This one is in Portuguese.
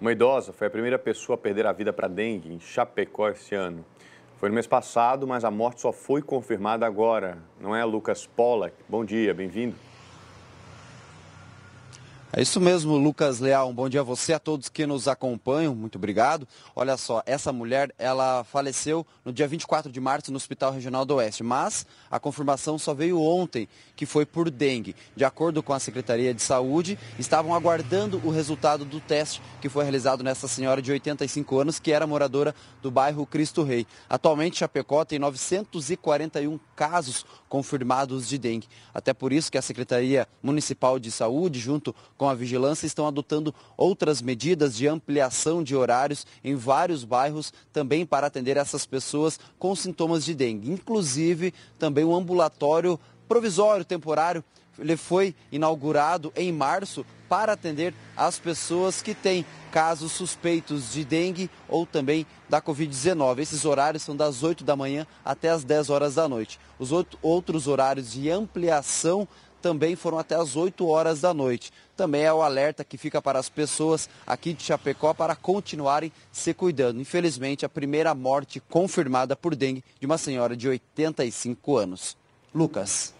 Uma idosa foi a primeira pessoa a perder a vida para dengue em Chapecó esse ano. Foi no mês passado, mas a morte só foi confirmada agora. Não é, Lucas Pollack? Bom dia, bem-vindo. É isso mesmo, Lucas Leal. Um bom dia a você, a todos que nos acompanham. Muito obrigado. Olha só, essa mulher, ela faleceu no dia 24 de março no Hospital Regional do Oeste, mas a confirmação só veio ontem, que foi por dengue. De acordo com a Secretaria de Saúde, estavam aguardando o resultado do teste que foi realizado nessa senhora de 85 anos, que era moradora do bairro Cristo Rei. Atualmente, Chapecó tem 941 casos confirmados de dengue. Até por isso que a Secretaria Municipal de Saúde, junto com a vigilância estão adotando outras medidas de ampliação de horários em vários bairros também para atender essas pessoas com sintomas de dengue. Inclusive, também um ambulatório provisório, temporário, ele foi inaugurado em março para atender as pessoas que têm casos suspeitos de dengue ou também da Covid-19. Esses horários são das 8 da manhã até as 10 horas da noite. Os outros horários de ampliação também foram até as 8 horas da noite. Também é o alerta que fica para as pessoas aqui de Chapecó para continuarem se cuidando. Infelizmente, a primeira morte confirmada por dengue de uma senhora de 85 anos. Lucas.